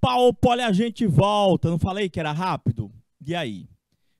pau, olha, a gente volta. Não falei que era rápido? E aí?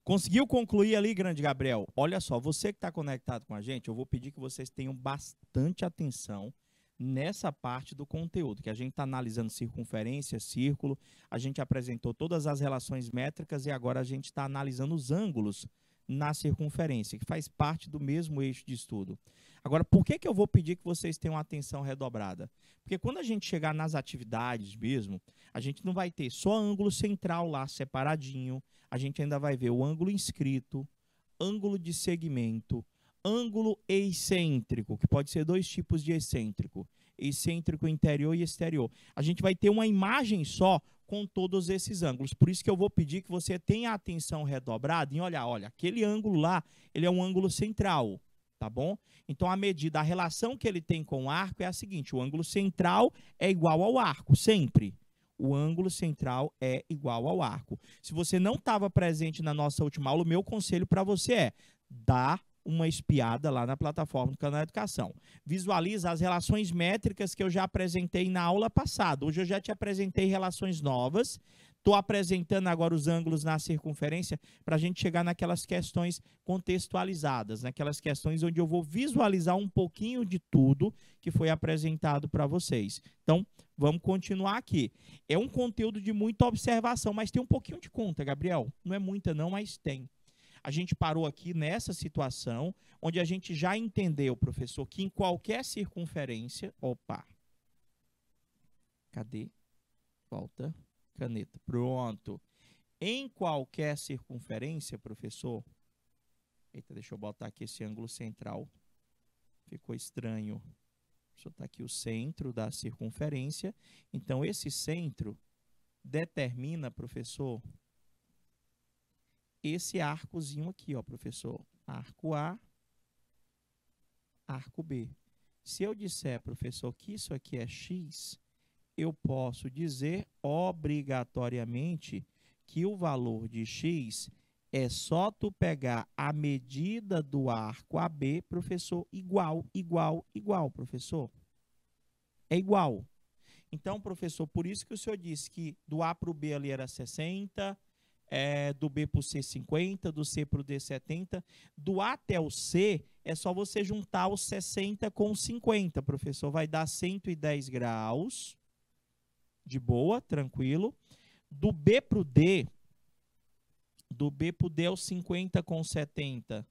Conseguiu concluir ali, grande Gabriel? Olha só, você que está conectado com a gente, eu vou pedir que vocês tenham bastante atenção nessa parte do conteúdo, que a gente está analisando circunferência, círculo, a gente apresentou todas as relações métricas e agora a gente está analisando os ângulos na circunferência, que faz parte do mesmo eixo de estudo. Agora, por que, que eu vou pedir que vocês tenham atenção redobrada? Porque quando a gente chegar nas atividades mesmo, a gente não vai ter só ângulo central lá separadinho, a gente ainda vai ver o ângulo inscrito, ângulo de segmento, ângulo excêntrico, que pode ser dois tipos de excêntrico, excêntrico interior e exterior. A gente vai ter uma imagem só com todos esses ângulos. Por isso que eu vou pedir que você tenha atenção redobrada em olhar, olha, aquele ângulo lá, ele é um ângulo central tá bom? Então a medida, a relação que ele tem com o arco é a seguinte: o ângulo central é igual ao arco, sempre. O ângulo central é igual ao arco. Se você não estava presente na nossa última aula, o meu conselho para você é dá uma espiada lá na plataforma do canal Educação. Visualiza as relações métricas que eu já apresentei na aula passada. Hoje eu já te apresentei relações novas, Estou apresentando agora os ângulos na circunferência para a gente chegar naquelas questões contextualizadas, naquelas questões onde eu vou visualizar um pouquinho de tudo que foi apresentado para vocês. Então, vamos continuar aqui. É um conteúdo de muita observação, mas tem um pouquinho de conta, Gabriel. Não é muita, não, mas tem. A gente parou aqui nessa situação onde a gente já entendeu, professor, que em qualquer circunferência. Opa! Cadê? Volta caneta. Pronto. Em qualquer circunferência, professor. Eita, deixa eu botar aqui esse ângulo central. Ficou estranho. Deixa eu botar aqui o centro da circunferência. Então, esse centro determina, professor, esse arcozinho aqui, ó, professor. Arco A, arco B. Se eu disser, professor, que isso aqui é x, eu posso dizer obrigatoriamente que o valor de x é só tu pegar a medida do arco AB, professor, igual, igual, igual, professor. É igual. Então, professor, por isso que o senhor disse que do A para o B ali era 60, é, do B para o C 50, do C para o D 70. Do A até o C é só você juntar os 60 com 50, professor. Vai dar 110 graus de boa, tranquilo. Do B para o D, do B para o D é o 50 com 70,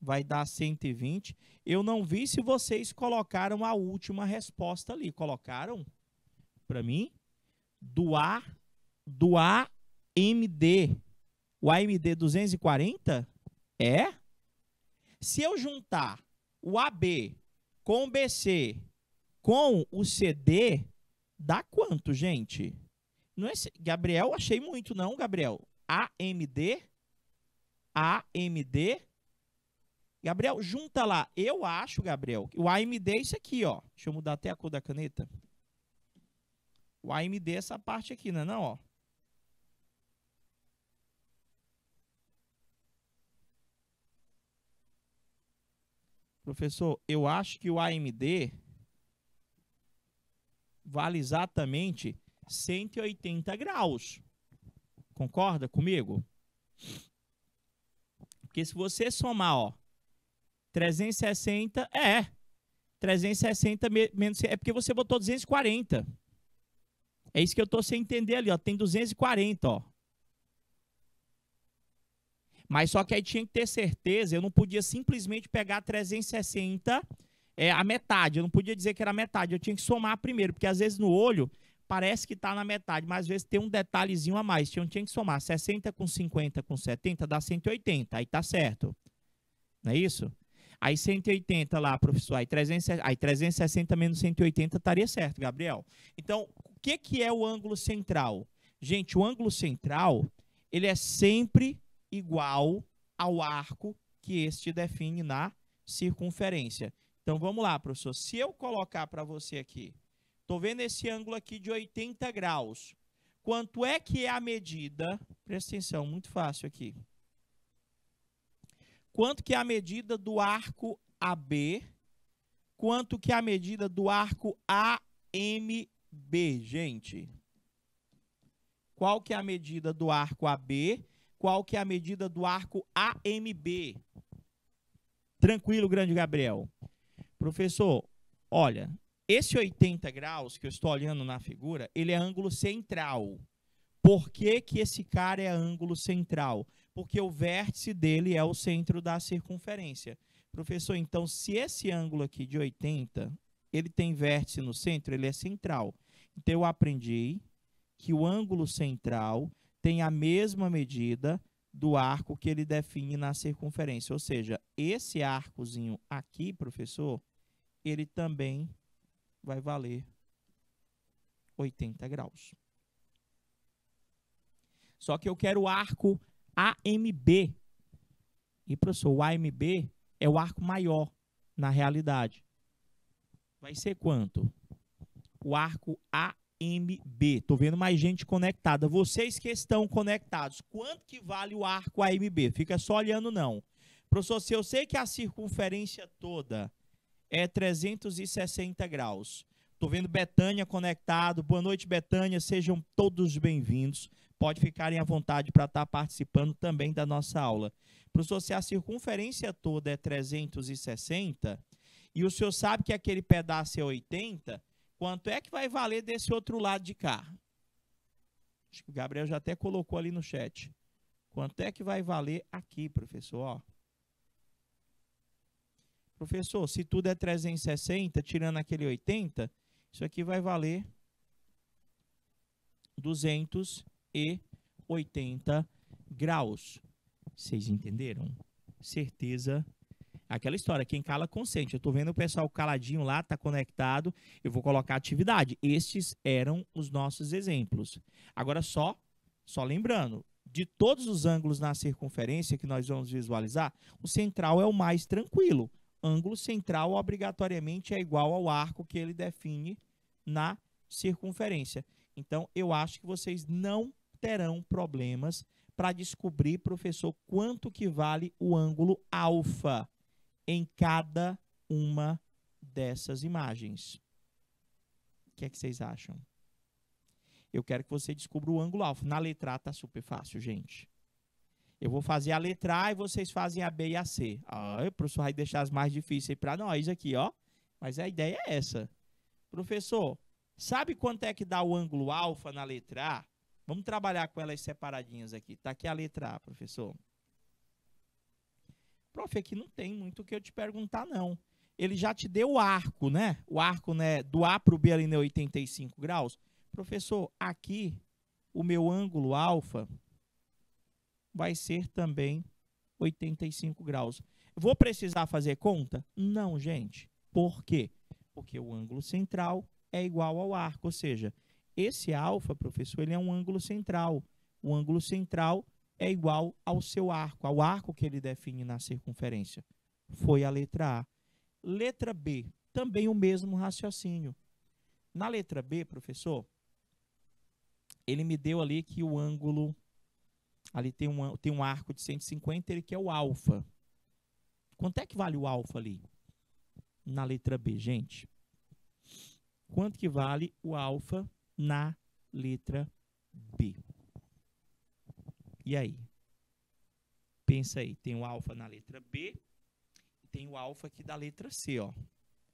vai dar 120. Eu não vi se vocês colocaram a última resposta ali. Colocaram? Para mim? Do A, do AMD. O AMD 240? É? Se eu juntar o AB com o BC com o CD, Dá quanto, gente? Não é Gabriel, achei muito, não, Gabriel. AMD. AMD. Gabriel, junta lá. Eu acho, Gabriel, o AMD é isso aqui, ó. Deixa eu mudar até a cor da caneta. O AMD é essa parte aqui, não é não, ó. Professor, eu acho que o AMD vale exatamente 180 graus. Concorda comigo? Porque se você somar, ó, 360 é 360 menos é porque você botou 240. É isso que eu tô sem entender ali, ó, tem 240, ó. Mas só que aí tinha que ter certeza, eu não podia simplesmente pegar 360 é, a metade. Eu não podia dizer que era metade, eu tinha que somar primeiro, porque às vezes no olho parece que está na metade, mas às vezes tem um detalhezinho a mais. Então tinha que somar 60 com 50 com 70 dá 180, aí tá certo. Não é isso? Aí 180 lá, professor, aí 360, aí 360 menos 180 estaria certo, Gabriel. Então, o que, que é o ângulo central? Gente, o ângulo central, ele é sempre igual ao arco que este define na circunferência. Então vamos lá, professor. Se eu colocar para você aqui, estou vendo esse ângulo aqui de 80 graus. Quanto é que é a medida? Presta atenção, muito fácil aqui. Quanto que é a medida do arco AB? Quanto que é a medida do arco AMB, gente? Qual que é a medida do arco AB? Qual que é a medida do arco AMB? Tranquilo, grande Gabriel. Professor, olha, esse 80 graus que eu estou olhando na figura, ele é ângulo central. Por que, que esse cara é ângulo central? Porque o vértice dele é o centro da circunferência. Professor, então, se esse ângulo aqui de 80, ele tem vértice no centro, ele é central. Então, eu aprendi que o ângulo central tem a mesma medida do arco que ele define na circunferência. Ou seja, esse arcozinho aqui, professor, ele também vai valer 80 graus. Só que eu quero o arco AMB. E, professor, o AMB é o arco maior na realidade. Vai ser quanto? O arco AMB. Estou vendo mais gente conectada. Vocês que estão conectados, quanto que vale o arco AMB? Fica só olhando, não. Professor, se eu sei que a circunferência toda é 360 graus. Estou vendo Betânia conectado. Boa noite, Betânia. Sejam todos bem-vindos. Pode ficarem à vontade para estar tá participando também da nossa aula. Professor, se a circunferência toda é 360 e o senhor sabe que aquele pedaço é 80, quanto é que vai valer desse outro lado de cá? Acho que o Gabriel já até colocou ali no chat. Quanto é que vai valer aqui, professor? Ó. Professor, se tudo é 360, tirando aquele 80, isso aqui vai valer 280 graus. Vocês entenderam? Certeza. Aquela história, quem cala consente. Eu estou vendo o pessoal caladinho lá, tá conectado. Eu vou colocar atividade. Estes eram os nossos exemplos. Agora só, só lembrando, de todos os ângulos na circunferência que nós vamos visualizar, o central é o mais tranquilo ângulo central obrigatoriamente é igual ao arco que ele define na circunferência. Então, eu acho que vocês não terão problemas para descobrir, professor, quanto que vale o ângulo alfa em cada uma dessas imagens. O que é que vocês acham? Eu quero que você descubra o ângulo alfa. Na letra A está super fácil, gente. Eu vou fazer a letra A e vocês fazem a B e a C. Ah, o professor vai deixar as mais difíceis para nós aqui, ó. Mas a ideia é essa. Professor, sabe quanto é que dá o ângulo alfa na letra A? Vamos trabalhar com elas separadinhas aqui. Tá aqui a letra A, professor. Prof, aqui não tem muito o que eu te perguntar, não. Ele já te deu o arco, né? O arco né, do A para o B ali, né, 85 graus. Professor, aqui o meu ângulo alfa vai ser também 85 graus. Vou precisar fazer conta? Não, gente. Por quê? Porque o ângulo central é igual ao arco, ou seja, esse alfa, professor, ele é um ângulo central. O ângulo central é igual ao seu arco, ao arco que ele define na circunferência. Foi a letra A. Letra B, também o mesmo raciocínio. Na letra B, professor, ele me deu ali que o ângulo Ali tem, uma, tem um arco de 150, ele quer é o alfa. Quanto é que vale o alfa ali? Na letra B, gente. Quanto que vale o alfa na letra B? E aí? Pensa aí, tem o alfa na letra B e tem o alfa aqui da letra C, ó.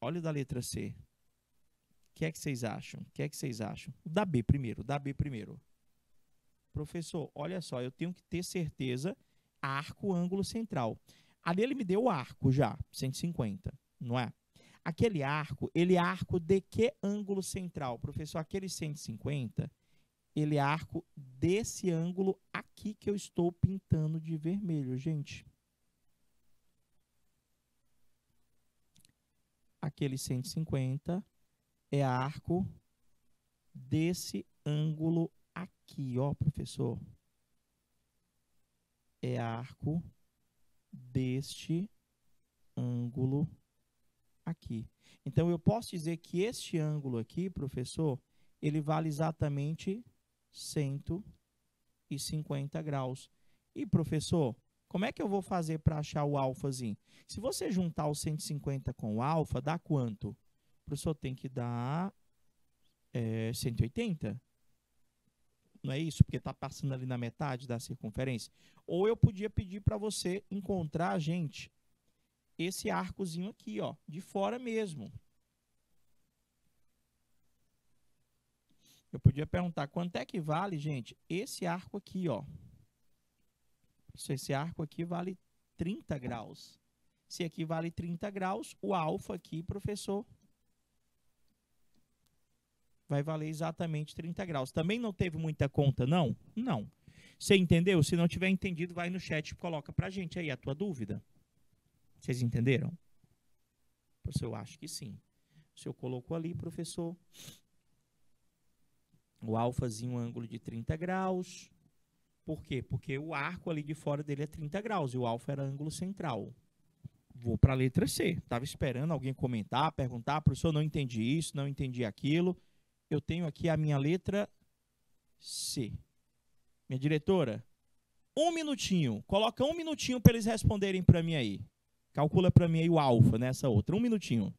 Olha o da letra C. O que é que vocês acham? O que é que vocês acham? O da B primeiro, o da B primeiro professor, olha só, eu tenho que ter certeza arco, ângulo central. Ali ele me deu o arco já, 150, não é? Aquele arco, ele é arco de que ângulo central? Professor, aquele 150, ele é arco desse ângulo aqui que eu estou pintando de vermelho, gente. Aquele 150 é arco desse ângulo que, ó, professor, é arco deste ângulo aqui. Então, eu posso dizer que este ângulo aqui, professor, ele vale exatamente 150 graus. E, professor, como é que eu vou fazer para achar o alfazinho? Se você juntar o 150 com o alfa, dá quanto? O professor tem que dar é, eh, 180 não é isso? Porque está passando ali na metade da circunferência. Ou eu podia pedir para você encontrar, gente, esse arcozinho aqui, ó, de fora mesmo. Eu podia perguntar quanto é que vale, gente, esse arco aqui, ó. Se esse arco aqui vale 30 graus. Se aqui vale 30 graus, o alfa aqui, professor, vai valer exatamente 30 graus. Também não teve muita conta, não? Não. Você entendeu? Se não tiver entendido, vai no chat e coloca pra gente aí a tua dúvida. Vocês entenderam? Professor, eu acho que sim. O senhor colocou ali, professor, o alfazinho ângulo de 30 graus. Por quê? Porque o arco ali de fora dele é 30 graus e o alfa era ângulo central. Vou para a letra C. Estava esperando alguém comentar, perguntar, professor, não entendi isso, não entendi aquilo eu tenho aqui a minha letra C. Minha diretora, um minutinho. Coloca um minutinho para eles responderem para mim aí. Calcula para mim aí o alfa nessa outra. Um minutinho.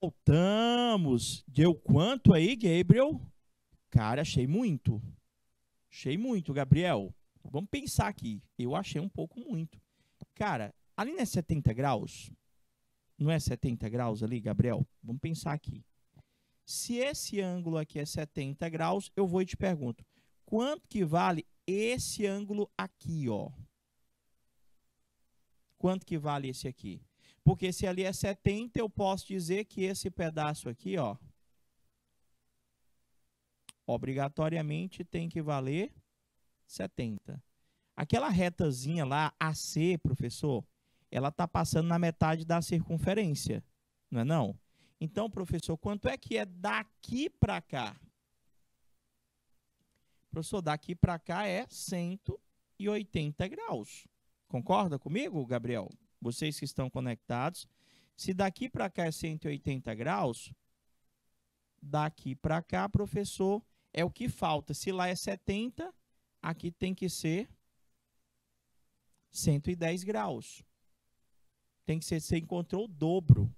voltamos. Deu quanto aí, Gabriel? Cara, achei muito. Achei muito, Gabriel. Vamos pensar aqui. Eu achei um pouco muito. Cara, ali não é 70 graus? Não é 70 graus ali, Gabriel? Vamos pensar aqui. Se esse ângulo aqui é 70 graus, eu vou e te pergunto, quanto que vale esse ângulo aqui, ó? Quanto que vale esse aqui? Porque se ali é 70, eu posso dizer que esse pedaço aqui, ó, obrigatoriamente tem que valer 70. Aquela retazinha lá, AC, professor, ela está passando na metade da circunferência, não é não? Então, professor, quanto é que é daqui para cá? Professor, daqui para cá é 180 graus. Concorda comigo, Gabriel? vocês que estão conectados, se daqui para cá é 180 graus, daqui para cá, professor, é o que falta. Se lá é 70, aqui tem que ser 110 graus. Tem que ser, você encontrou o dobro.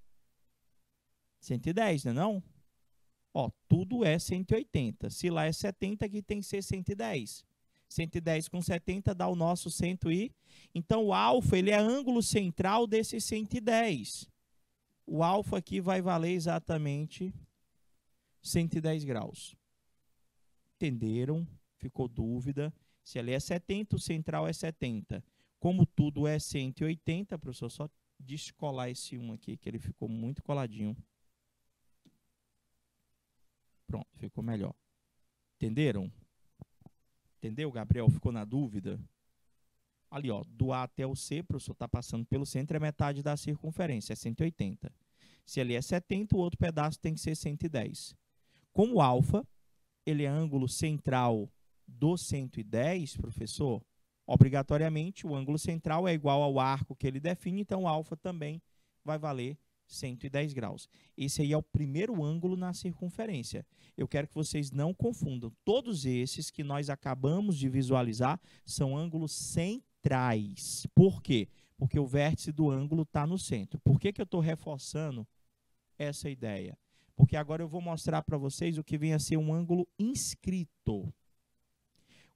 110, não é não? Ó, tudo é 180. Se lá é 70, aqui tem que ser 110. 110 com 70 dá o nosso 100 e. Então o alfa ele é ângulo central desse 110. O alfa aqui vai valer exatamente 110 graus. Entenderam? Ficou dúvida? Se ali é 70, o central é 70. Como tudo é 180, professor, só descolar esse 1 aqui, que ele ficou muito coladinho. Pronto, ficou melhor. Entenderam? Entendeu, Gabriel? Ficou na dúvida? Ali, ó, do A até o C, o professor está passando pelo centro, é metade da circunferência, é 180. Se ali é 70, o outro pedaço tem que ser 110. Como o alfa, ele é ângulo central do 110, professor, obrigatoriamente o ângulo central é igual ao arco que ele define, então alfa também vai valer 110 graus. Esse aí é o primeiro ângulo na circunferência. Eu quero que vocês não confundam. Todos esses que nós acabamos de visualizar são ângulos centrais. Por quê? Porque o vértice do ângulo está no centro. Por que, que eu estou reforçando essa ideia? Porque agora eu vou mostrar para vocês o que vem a ser um ângulo inscrito.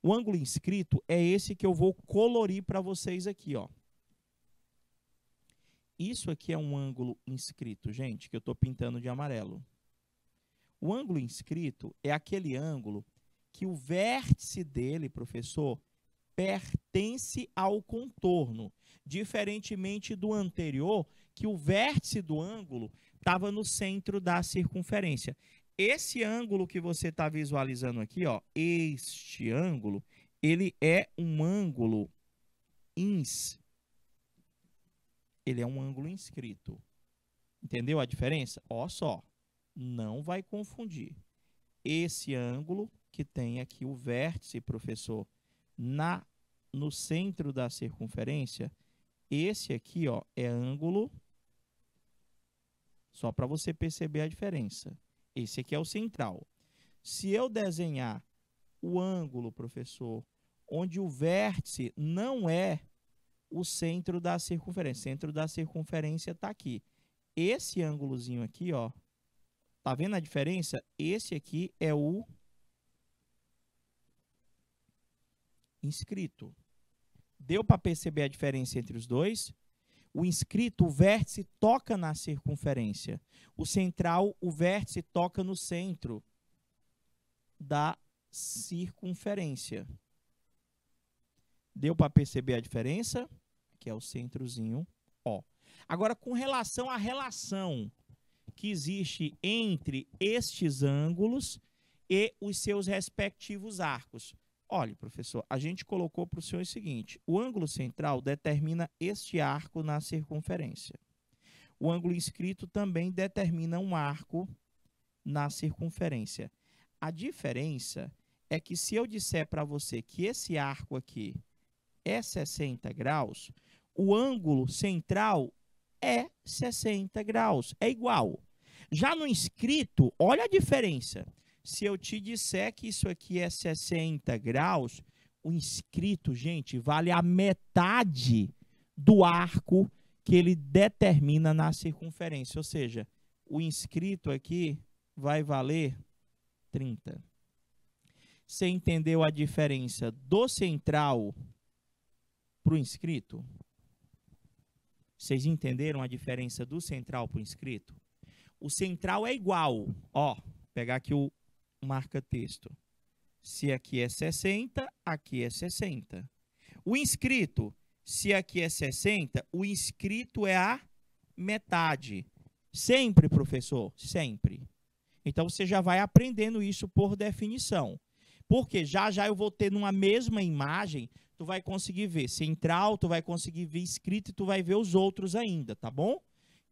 O ângulo inscrito é esse que eu vou colorir para vocês aqui, ó. Isso aqui é um ângulo inscrito, gente, que eu estou pintando de amarelo. O ângulo inscrito é aquele ângulo que o vértice dele, professor, pertence ao contorno, diferentemente do anterior, que o vértice do ângulo estava no centro da circunferência. Esse ângulo que você está visualizando aqui, ó, este ângulo, ele é um ângulo inscrito. Ele é um ângulo inscrito. Entendeu a diferença? Ó só, não vai confundir. Esse ângulo que tem aqui o vértice, professor, na no centro da circunferência, esse aqui, ó, é ângulo só para você perceber a diferença. Esse aqui é o central. Se eu desenhar o ângulo, professor, onde o vértice não é o centro da circunferência. O centro da circunferência está aqui. Esse ângulozinho aqui, ó, tá vendo a diferença? Esse aqui é o inscrito. Deu para perceber a diferença entre os dois? O inscrito, o vértice toca na circunferência. O central, o vértice toca no centro da circunferência. Deu para perceber a diferença? que é o centrozinho O. Agora, com relação à relação que existe entre estes ângulos e os seus respectivos arcos. Olha, professor, a gente colocou para o senhor o seguinte: o ângulo central determina este arco na circunferência. O ângulo inscrito também determina um arco na circunferência. A diferença é que se eu disser para você que esse arco aqui é 60 graus, o ângulo central é 60 graus, é igual. Já no inscrito, olha a diferença. Se eu te disser que isso aqui é 60 graus, o inscrito, gente, vale a metade do arco que ele determina na circunferência. Ou seja, o inscrito aqui vai valer 30. Você entendeu a diferença do central para o inscrito? Vocês entenderam a diferença do central para o inscrito? O central é igual, ó, pegar aqui o marca-texto. Se aqui é 60, aqui é 60. O inscrito, se aqui é 60, o inscrito é a metade. Sempre, professor, sempre. Então você já vai aprendendo isso por definição. Porque já já eu vou ter numa mesma imagem tu vai conseguir ver central, tu vai conseguir ver escrito e tu vai ver os outros ainda, tá bom?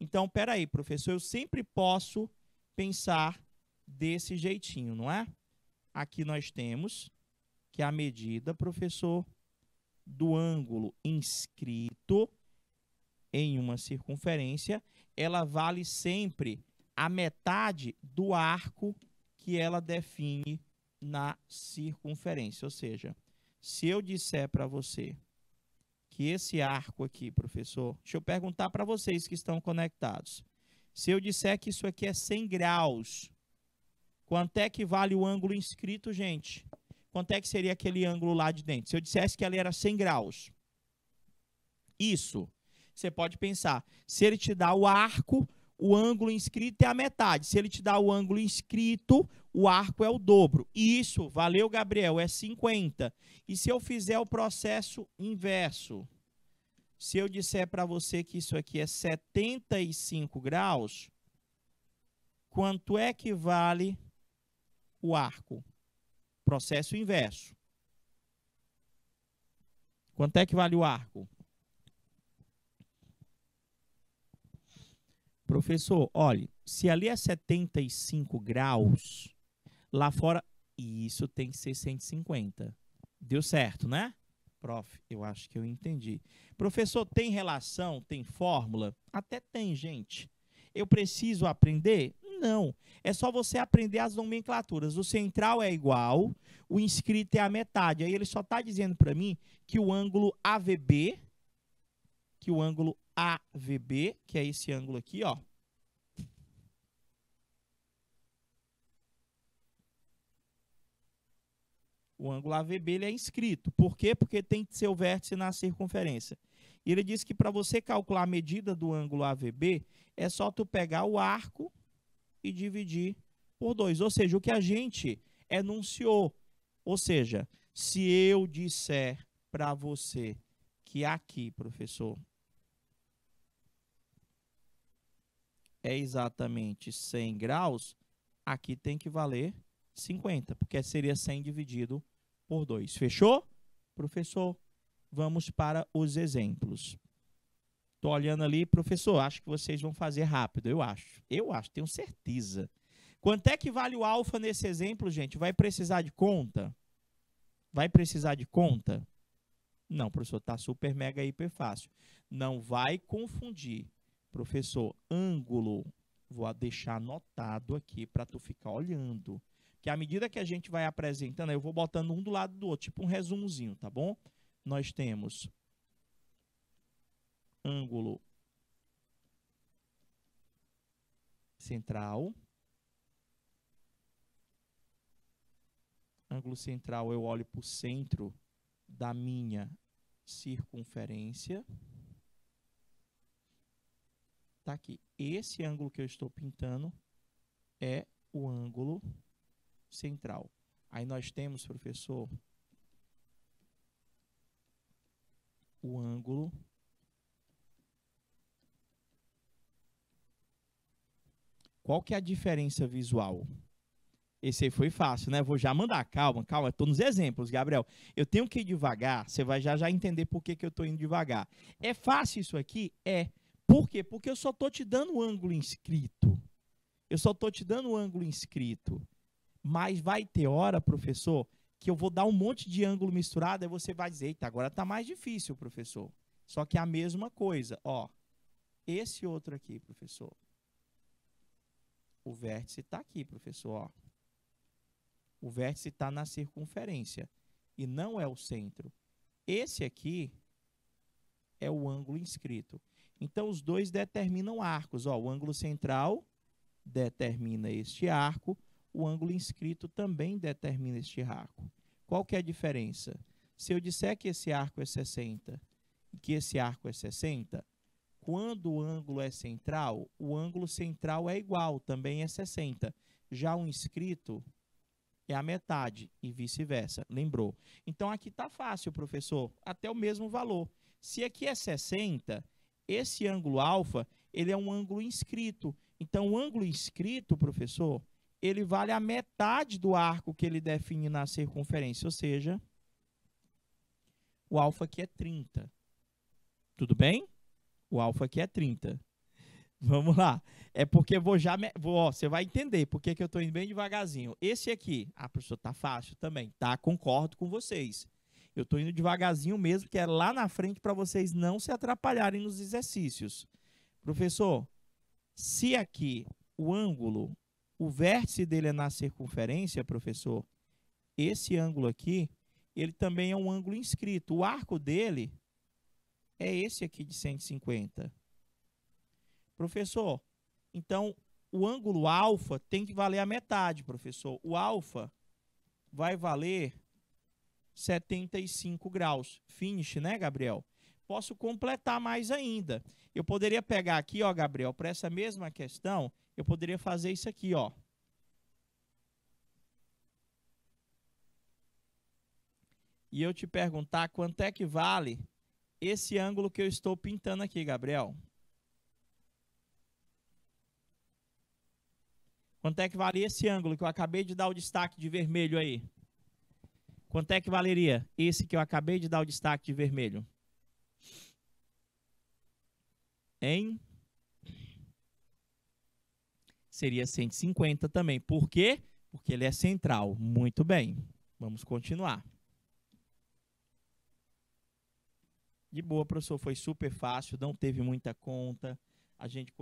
Então, peraí, professor, eu sempre posso pensar desse jeitinho, não é? Aqui nós temos que a medida, professor, do ângulo inscrito em uma circunferência, ela vale sempre a metade do arco que ela define na circunferência, ou seja, se eu disser para você que esse arco aqui, professor, deixa eu perguntar para vocês que estão conectados. Se eu disser que isso aqui é 100 graus, quanto é que vale o ângulo inscrito, gente? Quanto é que seria aquele ângulo lá de dentro? Se eu dissesse que ele era 100 graus, isso, você pode pensar, se ele te dá o arco, o ângulo inscrito é a metade. Se ele te dá o ângulo inscrito, o arco é o dobro. Isso, valeu, Gabriel, é 50. E se eu fizer o processo inverso? Se eu disser para você que isso aqui é 75 graus, quanto é que vale o arco? Processo inverso. Quanto é que vale o arco? Professor, olhe, se ali é 75 graus, Lá fora, e isso tem que ser 150. Deu certo, né? Prof, eu acho que eu entendi. Professor, tem relação? Tem fórmula? Até tem, gente. Eu preciso aprender? Não. É só você aprender as nomenclaturas. O central é igual, o inscrito é a metade. Aí ele só está dizendo para mim que o ângulo AVB, que o ângulo AVB, que é esse ângulo aqui, ó, O ângulo AVB ele é inscrito. Por quê? Porque tem seu vértice na circunferência. E ele diz que para você calcular a medida do ângulo AVB, é só tu pegar o arco e dividir por 2. Ou seja, o que a gente enunciou. Ou seja, se eu disser para você que aqui, professor, é exatamente 100 graus, aqui tem que valer 50, porque seria 100 dividido por 2. Fechou? Professor, vamos para os exemplos. Estou olhando ali, professor, acho que vocês vão fazer rápido. Eu acho. Eu acho, tenho certeza. Quanto é que vale o alfa nesse exemplo, gente? Vai precisar de conta? Vai precisar de conta? Não, professor, tá super mega hiper fácil. Não vai confundir. Professor, ângulo, vou deixar anotado aqui para tu ficar olhando que à medida que a gente vai apresentando, eu vou botando um do lado do outro, tipo um resumozinho, tá bom? Nós temos ângulo central. Ângulo central eu olho para o centro da minha circunferência. Tá aqui. Esse ângulo que eu estou pintando é o ângulo central. Aí nós temos, professor, o ângulo Qual que é a diferença visual? Esse aí foi fácil, né? Vou já mandar. Calma, calma. Estou nos exemplos, Gabriel. Eu tenho que ir devagar. Você vai já já entender por que, que eu estou indo devagar. É fácil isso aqui? É. Por quê? Porque eu só estou te dando o ângulo inscrito. Eu só estou te dando o ângulo inscrito. Mas vai ter hora, professor, que eu vou dar um monte de ângulo misturado, aí você vai dizer, eita, agora tá mais difícil, professor. Só que é a mesma coisa, ó. Esse outro aqui, professor. O vértice está aqui, professor, ó. O vértice está na circunferência e não é o centro. Esse aqui é o ângulo inscrito. Então, os dois determinam arcos. Ó, o ângulo central determina este arco o ângulo inscrito também determina este arco. Qual que é a diferença? Se eu disser que esse arco é 60 e que esse arco é 60, quando o ângulo é central, o ângulo central é igual, também é 60. Já o inscrito é a metade e vice-versa, lembrou? Então aqui está fácil, professor, até o mesmo valor. Se aqui é 60, esse ângulo alfa, ele é um ângulo inscrito. Então o ângulo inscrito, professor, ele vale a metade do arco que ele define na circunferência, ou seja, o alfa aqui é 30. Tudo bem? O alfa aqui é 30. Vamos lá. É porque vou já. Me... Vou, ó, você vai entender por que eu estou indo bem devagarzinho. Esse aqui, ah, professor, tá fácil também. Tá, concordo com vocês. Eu estou indo devagarzinho mesmo, que é lá na frente para vocês não se atrapalharem nos exercícios. Professor, se aqui o ângulo o vértice dele é na circunferência, professor, esse ângulo aqui, ele também é um ângulo inscrito. O arco dele é esse aqui de 150. Professor, então o ângulo alfa tem que valer a metade, professor. O alfa vai valer 75 graus. Finish, né, Gabriel? posso completar mais ainda. Eu poderia pegar aqui, ó, Gabriel, para essa mesma questão, eu poderia fazer isso aqui, ó. E eu te perguntar quanto é que vale esse ângulo que eu estou pintando aqui, Gabriel. Quanto é que vale esse ângulo que eu acabei de dar o destaque de vermelho aí? Quanto é que valeria esse que eu acabei de dar o destaque de vermelho? em seria 150 também. Por quê? Porque ele é central. Muito bem. Vamos continuar. De boa, professor, foi super fácil, não teve muita conta. A gente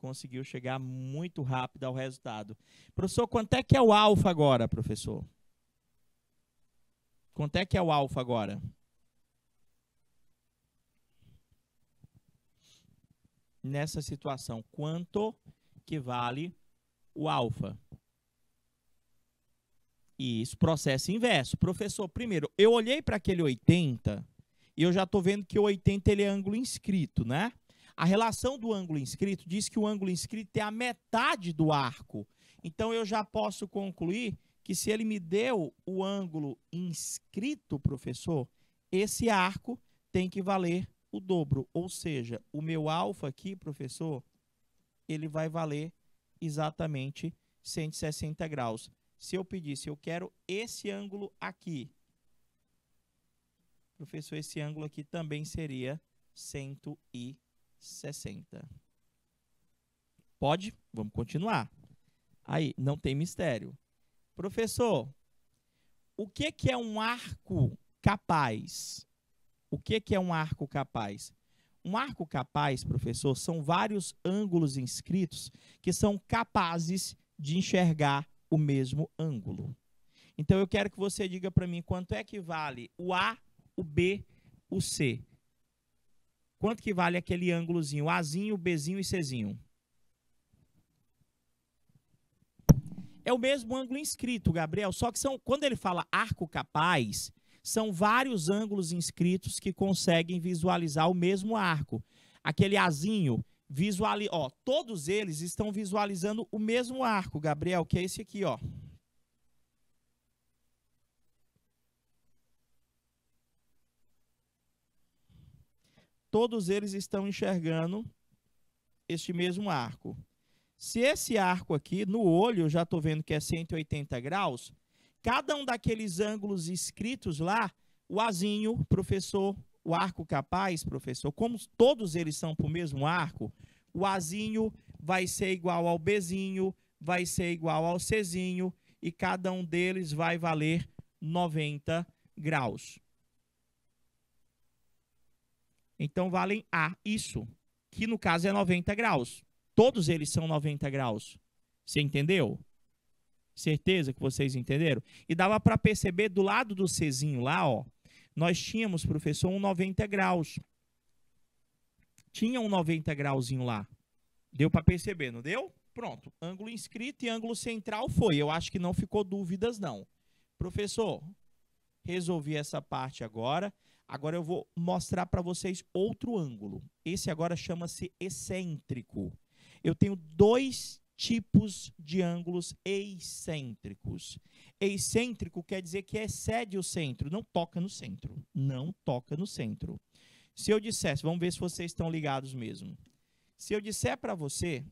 conseguiu chegar muito rápido ao resultado. Professor, quanto é que é o alfa agora, professor? Quanto é que é o alfa agora? nessa situação? Quanto que vale o alfa? Isso, processo inverso. Professor, primeiro, eu olhei para aquele 80 e eu já estou vendo que o 80 ele é ângulo inscrito, né? A relação do ângulo inscrito diz que o ângulo inscrito é a metade do arco. Então eu já posso concluir que se ele me deu o ângulo inscrito, professor, esse arco tem que valer o dobro. Ou seja, o meu alfa aqui, professor, ele vai valer exatamente 160 graus. Se eu pedisse, eu quero esse ângulo aqui. Professor, esse ângulo aqui também seria 160. Pode? Vamos continuar. Aí, não tem mistério. Professor, o que, que é um arco capaz? O que, é um arco capaz? Um arco capaz, professor, são vários ângulos inscritos que são capazes de enxergar o mesmo ângulo. Então eu quero que você diga para mim quanto é que vale o A, o B, o C. Quanto que vale aquele ângulozinho, o Azinho, o Bzinho e Czinho? É o mesmo ângulo inscrito, Gabriel, só que são quando ele fala arco capaz, são vários ângulos inscritos que conseguem visualizar o mesmo arco. Aquele azinho, visuali ó, todos eles estão visualizando o mesmo arco, Gabriel, que é esse aqui, ó. Todos eles estão enxergando este mesmo arco. Se esse arco aqui, no olho, eu já estou vendo que é 180 graus, Cada um daqueles ângulos escritos lá, o azinho, professor, o arco capaz, professor, como todos eles são para o mesmo arco, o azinho vai ser igual ao bzinho, vai ser igual ao czinho, e cada um deles vai valer 90 graus. Então valem A isso, que no caso é 90 graus. Todos eles são 90 graus. Você entendeu? Certeza que vocês entenderam? E dava para perceber do lado do Czinho lá, ó, nós tínhamos, professor, um 90 graus. Tinha um 90 grauzinho lá. Deu para perceber, não deu? Pronto. Ângulo inscrito e ângulo central foi. Eu acho que não ficou dúvidas, não. Professor, resolvi essa parte agora. Agora eu vou mostrar para vocês outro ângulo. Esse agora chama-se excêntrico. Eu tenho dois tipos de ângulos excêntricos. Excêntrico quer dizer que excede o centro, não toca no centro. Não toca no centro. Se eu dissesse, vamos ver se vocês estão ligados mesmo. Se eu disser para você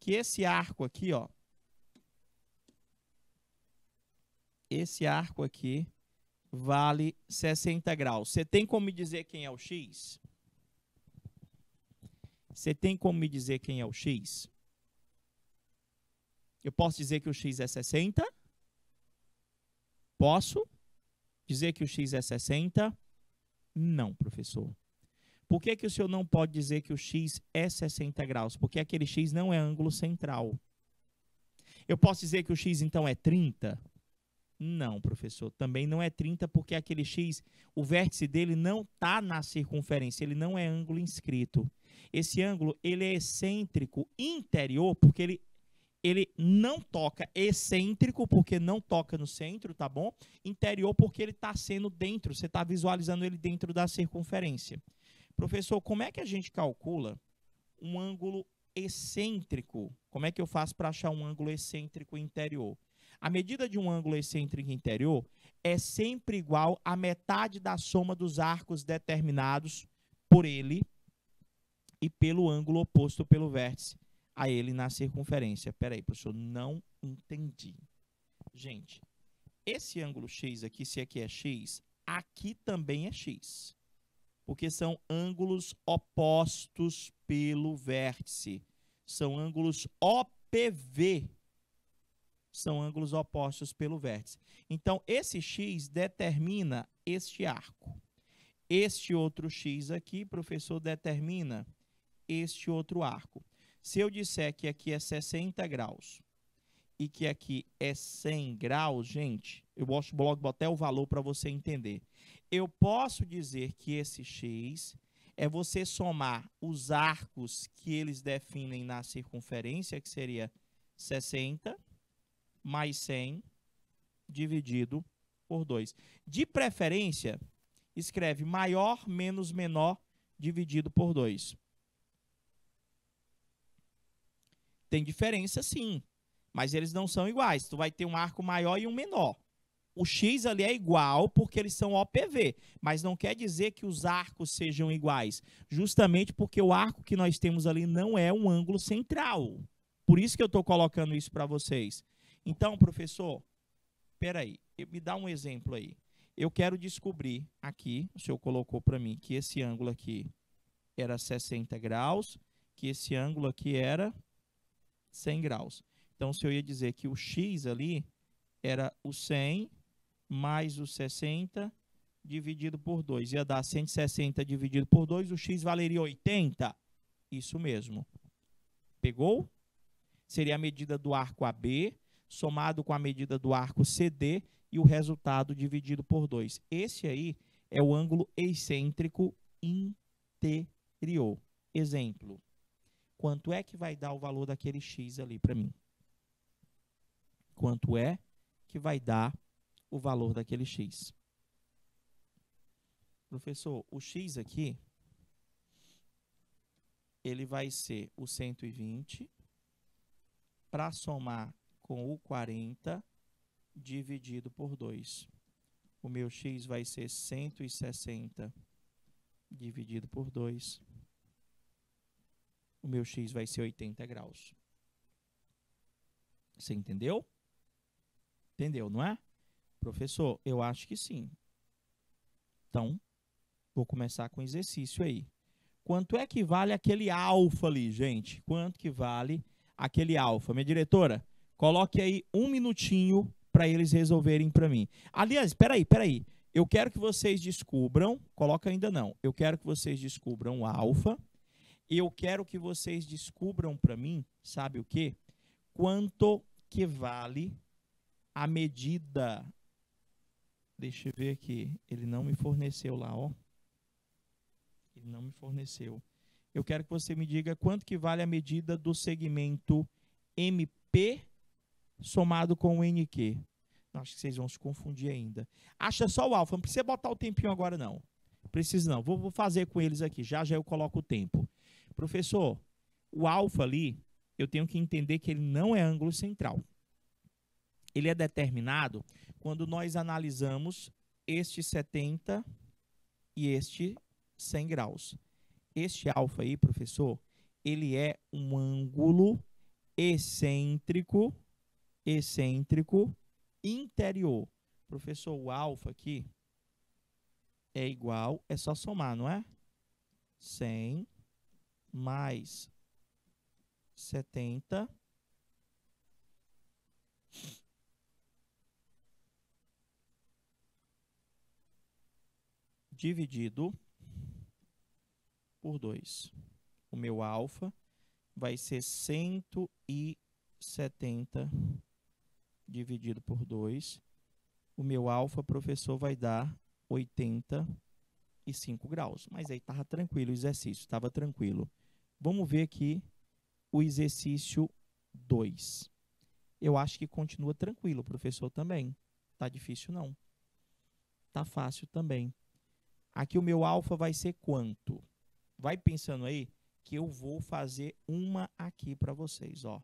que esse arco aqui, ó, esse arco aqui vale 60 graus. Você tem como me dizer quem é o x? Você tem como me dizer quem é o x? Eu posso dizer que o x é 60? Posso dizer que o x é 60? Não, professor. Por que, que o senhor não pode dizer que o x é 60 graus? Porque aquele x não é ângulo central. Eu posso dizer que o x então é 30? Não, professor, também não é 30 porque aquele x, o vértice dele não está na circunferência, ele não é ângulo inscrito. Esse ângulo ele é excêntrico interior porque ele ele não toca excêntrico, porque não toca no centro, tá bom? Interior, porque ele está sendo dentro, você está visualizando ele dentro da circunferência. Professor, como é que a gente calcula um ângulo excêntrico? Como é que eu faço para achar um ângulo excêntrico interior? A medida de um ângulo excêntrico interior é sempre igual à metade da soma dos arcos determinados por ele e pelo ângulo oposto pelo vértice a ele na circunferência. aí, professor, não entendi. Gente, esse ângulo x aqui, se aqui é, é x, aqui também é x. Porque são ângulos opostos pelo vértice. São ângulos OPV. São ângulos opostos pelo vértice. Então, esse x determina este arco. Este outro x aqui, professor, determina este outro arco. Se eu disser que aqui é 60 graus e que aqui é 100 graus, gente, eu gosto logo botar o valor para você entender. Eu posso dizer que esse x é você somar os arcos que eles definem na circunferência, que seria 60 mais 100 dividido por 2. De preferência, escreve maior menos menor dividido por 2. Tem diferença sim, mas eles não são iguais. Tu vai ter um arco maior e um menor. O X ali é igual porque eles são OPV, mas não quer dizer que os arcos sejam iguais, justamente porque o arco que nós temos ali não é um ângulo central. Por isso que eu estou colocando isso para vocês. Então, professor, peraí, me dá um exemplo aí. Eu quero descobrir aqui, o senhor colocou para mim que esse ângulo aqui era 60 graus, que esse ângulo aqui era 100 graus. Então, se eu ia dizer que o x ali era o 100 mais o 60 dividido por 2. Ia dar 160 dividido por 2, o x valeria 80. Isso mesmo. Pegou? Seria a medida do arco AB somado com a medida do arco CD e o resultado dividido por 2. Esse aí é o ângulo excêntrico interior. Exemplo. Quanto é que vai dar o valor daquele X ali para mim? Quanto é que vai dar o valor daquele X? Professor, o X aqui, ele vai ser o 120 para somar com o 40 dividido por 2. O meu x vai ser 160 dividido por 2 o meu x vai ser 80 graus. Você entendeu? Entendeu, não é? Professor, eu acho que sim. Então, vou começar com o exercício aí. Quanto é que vale aquele alfa ali, gente? Quanto que vale aquele alfa? Minha diretora, coloque aí um minutinho para eles resolverem para mim. Aliás, peraí, peraí. Eu quero que vocês descubram, coloca ainda não, eu quero que vocês descubram o alfa e eu quero que vocês descubram para mim, sabe o quê? Quanto que vale a medida. Deixa eu ver aqui. Ele não me forneceu lá, ó. Ele não me forneceu. Eu quero que você me diga quanto que vale a medida do segmento MP somado com o NQ. Não, acho que vocês vão se confundir ainda. Acha só o alfa, não precisa botar o tempinho agora não. Precisa não. Vou, vou fazer com eles aqui, já já eu coloco o tempo. Professor, o alfa ali, eu tenho que entender que ele não é ângulo central. Ele é determinado quando nós analisamos este 70 e este 100 graus. Este alfa aí, professor, ele é um ângulo excêntrico, excêntrico interior. Professor, o alfa aqui é igual, é só somar, não é? 100 mais setenta dividido por dois. O meu alfa vai ser cento e setenta dividido por dois. O meu alfa, professor, vai dar oitenta e cinco graus. Mas aí estava tranquilo o exercício, estava tranquilo. Vamos ver aqui o exercício 2. Eu acho que continua tranquilo, professor, também. Tá difícil, não. Tá fácil também. Aqui o meu alfa vai ser quanto? Vai pensando aí que eu vou fazer uma aqui para vocês, ó.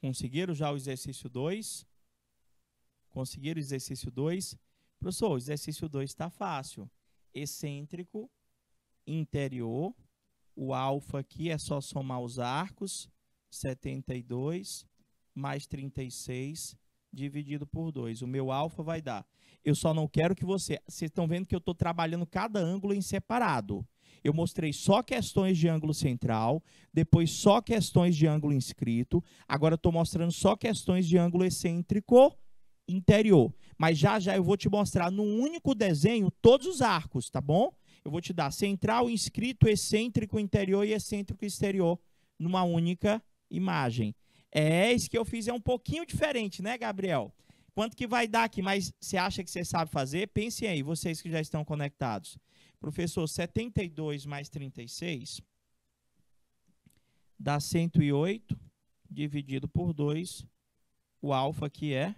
Conseguiram já o exercício 2? Conseguiram o exercício 2? Professor, o exercício 2 está fácil. Excêntrico, interior, o alfa aqui é só somar os arcos, 72 mais 36 dividido por 2. O meu alfa vai dar. Eu só não quero que você... Vocês estão vendo que eu estou trabalhando cada ângulo em separado. Eu mostrei só questões de ângulo central, depois só questões de ângulo inscrito, agora estou mostrando só questões de ângulo excêntrico interior. Mas já já eu vou te mostrar num único desenho todos os arcos, tá bom? Eu vou te dar central, inscrito, excêntrico interior e excêntrico exterior numa única imagem. É, isso que eu fiz é um pouquinho diferente, né, Gabriel? Quanto que vai dar aqui? Mas você acha que você sabe fazer? Pensem aí, vocês que já estão conectados. Professor, 72 mais 36 dá 108 dividido por 2, o alfa aqui é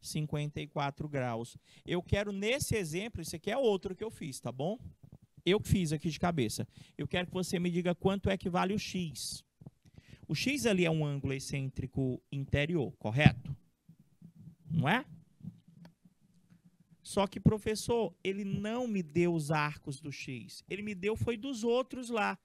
54 graus. Eu quero nesse exemplo, isso aqui é outro que eu fiz, tá bom? Eu fiz aqui de cabeça. Eu quero que você me diga quanto é que vale o x. O x ali é um ângulo excêntrico interior, correto? Não é? Só que, professor, ele não me deu os arcos do X. Ele me deu foi dos outros lá.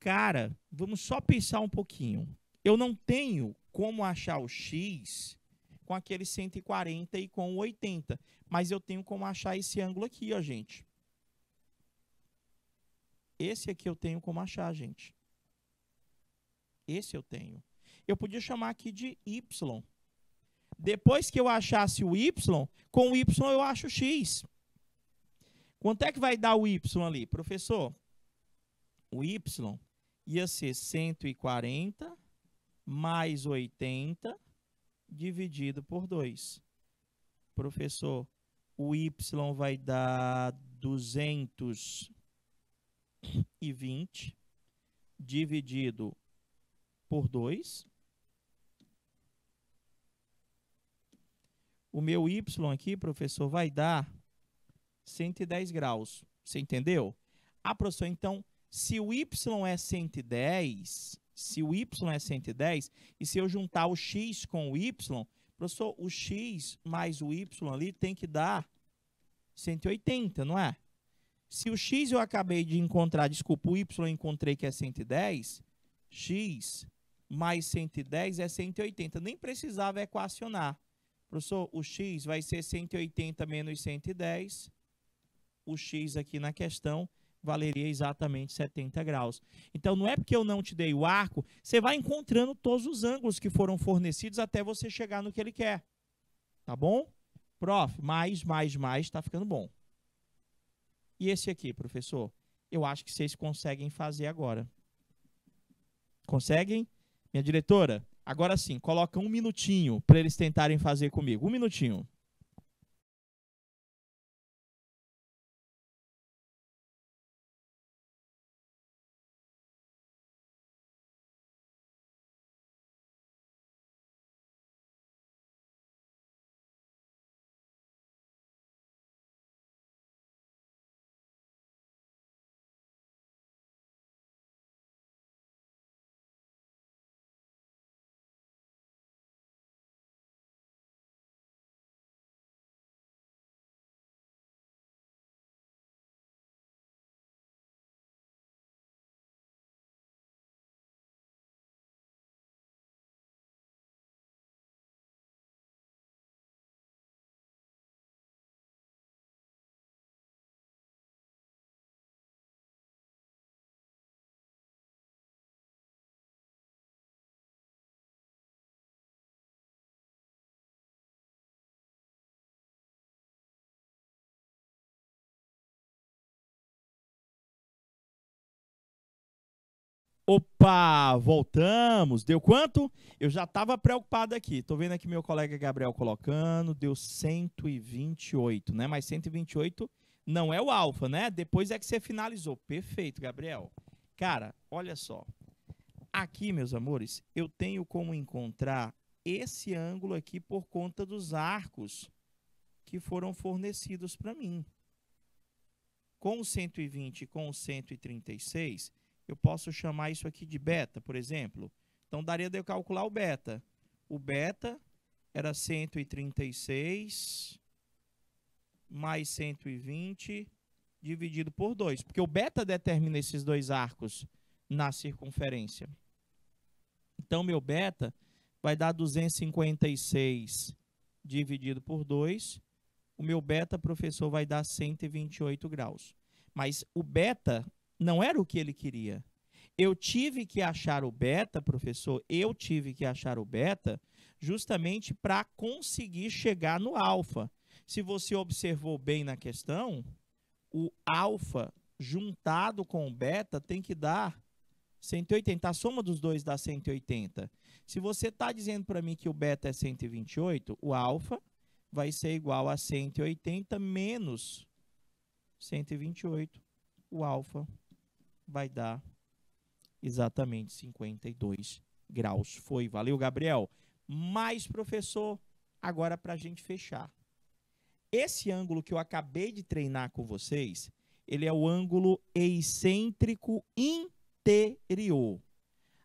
Cara, vamos só pensar um pouquinho. Eu não tenho como achar o X com aquele 140 e com o 80. Mas eu tenho como achar esse ângulo aqui, ó, gente. Esse aqui eu tenho como achar, gente. Esse eu tenho. Eu podia chamar aqui de Y. Depois que eu achasse o Y, com o Y eu acho o X. Quanto é que vai dar o Y ali, professor? O Y ia ser 140 mais 80 dividido por 2. Professor, o Y vai dar 220 dividido por 2. o meu y aqui, professor, vai dar 110 graus. Você entendeu? Ah, professor, então, se o y é 110, se o y é 110, e se eu juntar o x com o y, professor, o x mais o y ali tem que dar 180, não é? Se o x eu acabei de encontrar, desculpa, o y eu encontrei que é 110, x mais 110 é 180. Nem precisava equacionar. Professor, o x vai ser 180 menos 110. O x aqui na questão valeria exatamente 70 graus. Então, não é porque eu não te dei o arco, você vai encontrando todos os ângulos que foram fornecidos até você chegar no que ele quer. Tá bom? Prof, mais, mais, mais, tá ficando bom. E esse aqui, professor? Eu acho que vocês conseguem fazer agora. Conseguem? Minha diretora? Agora sim, coloca um minutinho para eles tentarem fazer comigo. Um minutinho. Opa, voltamos. Deu quanto? Eu já estava preocupado aqui. Tô vendo aqui meu colega Gabriel colocando, deu 128, né? Mas 128 não é o alfa, né? Depois é que você finalizou. Perfeito, Gabriel. Cara, olha só. Aqui, meus amores, eu tenho como encontrar esse ângulo aqui por conta dos arcos que foram fornecidos para mim. Com o 120 e com o 136, eu posso chamar isso aqui de beta, por exemplo. Então, daria de eu calcular o beta. O beta era 136 mais 120 dividido por 2, porque o beta determina esses dois arcos na circunferência. Então, meu beta vai dar 256 dividido por 2. O meu beta, professor, vai dar 128 graus. Mas o beta não era o que ele queria. Eu tive que achar o beta, professor, eu tive que achar o beta justamente para conseguir chegar no alfa. Se você observou bem na questão, o alfa juntado com o beta tem que dar 180. A soma dos dois dá 180. Se você está dizendo para mim que o beta é 128, o alfa vai ser igual a 180 menos 128, o alfa vai dar exatamente 52 graus. Foi, valeu, Gabriel. Mas, professor, agora para a gente fechar. Esse ângulo que eu acabei de treinar com vocês, ele é o ângulo excêntrico interior.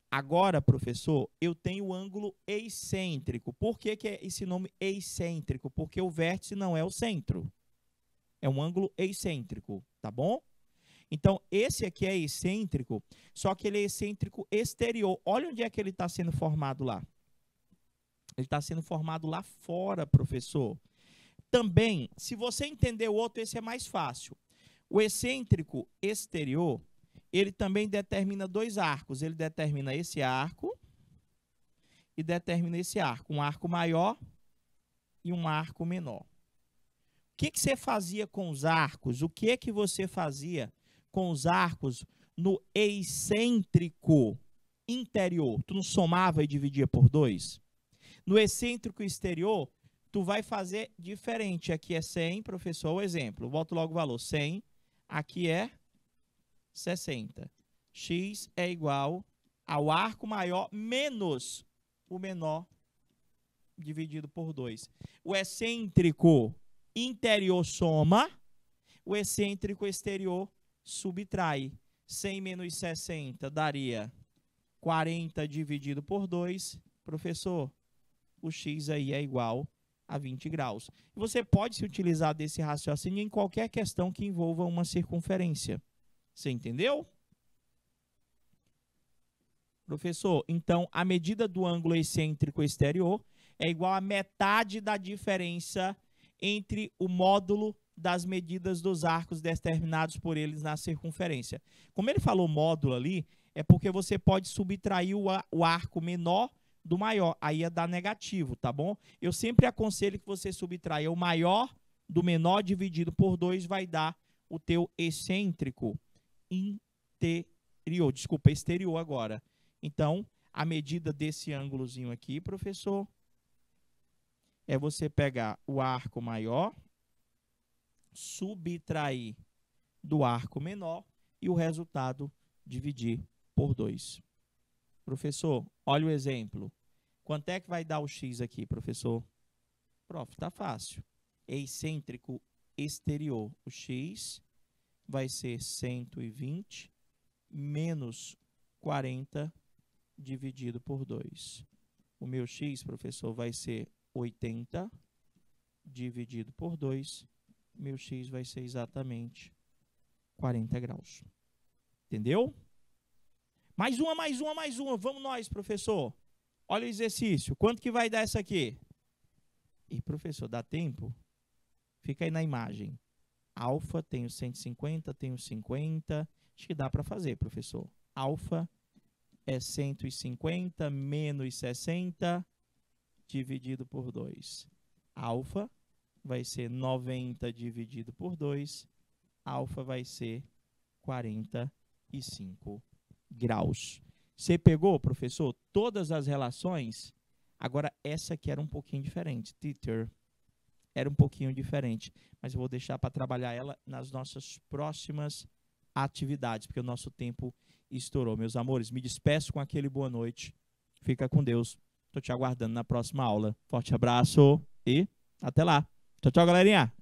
Agora, professor, eu tenho o ângulo excêntrico. Por que, que é esse nome excêntrico? Porque o vértice não é o centro. É um ângulo excêntrico, tá bom? Então, esse aqui é excêntrico, só que ele é excêntrico exterior. Olha onde é que ele está sendo formado lá. Ele está sendo formado lá fora, professor. Também, se você entender o outro, esse é mais fácil. O excêntrico exterior, ele também determina dois arcos. Ele determina esse arco e determina esse arco. Um arco maior e um arco menor. O que, que você fazia com os arcos? O que é que você fazia com os arcos no excêntrico interior. Tu não somava e dividia por dois? No excêntrico exterior, tu vai fazer diferente. Aqui é 100, professor, o exemplo. Volto logo o valor, 100. Aqui é 60. X é igual ao arco maior menos o menor dividido por 2. O excêntrico interior soma, o excêntrico exterior subtrai. 100 menos 60 daria 40 dividido por 2. Professor, o x aí é igual a 20 graus. E você pode se utilizar desse raciocínio em qualquer questão que envolva uma circunferência. Você entendeu? Professor, então a medida do ângulo excêntrico exterior é igual a metade da diferença entre o módulo das medidas dos arcos determinados por eles na circunferência. Como ele falou módulo ali, é porque você pode subtrair o, arco menor do maior, aí ia dar negativo, tá bom? Eu sempre aconselho que você subtraia o maior do menor dividido por 2 vai dar o teu excêntrico interior, desculpa, exterior agora. Então, a medida desse ângulozinho aqui, professor, é você pegar o arco maior subtrair do arco menor e o resultado dividir por 2. Professor, olha o exemplo. Quanto é que vai dar o x aqui, professor? Prof, tá fácil. Excêntrico exterior. O x vai ser 120 menos 40 dividido por 2. O meu x, professor, vai ser 80 dividido por 2 meu x vai ser exatamente 40 graus. Entendeu? Mais uma, mais uma, mais uma. Vamos nós, professor. Olha o exercício. Quanto que vai dar essa aqui? E, professor, dá tempo? Fica aí na imagem. Alfa, tenho 150, tenho 50. Acho que dá para fazer, professor. Alfa é 150 menos 60 dividido por 2. Alfa vai ser 90 dividido por 2, alfa vai ser 45 graus. Você pegou, professor, todas as relações? Agora, essa aqui era um pouquinho diferente, teacher. Era um pouquinho diferente, mas eu vou deixar para trabalhar ela nas nossas próximas atividades, porque o nosso tempo estourou. Meus amores, me despeço com aquele boa noite. Fica com Deus. Estou te aguardando na próxima aula. Forte abraço e até lá! Tchau, tchau, galerinha.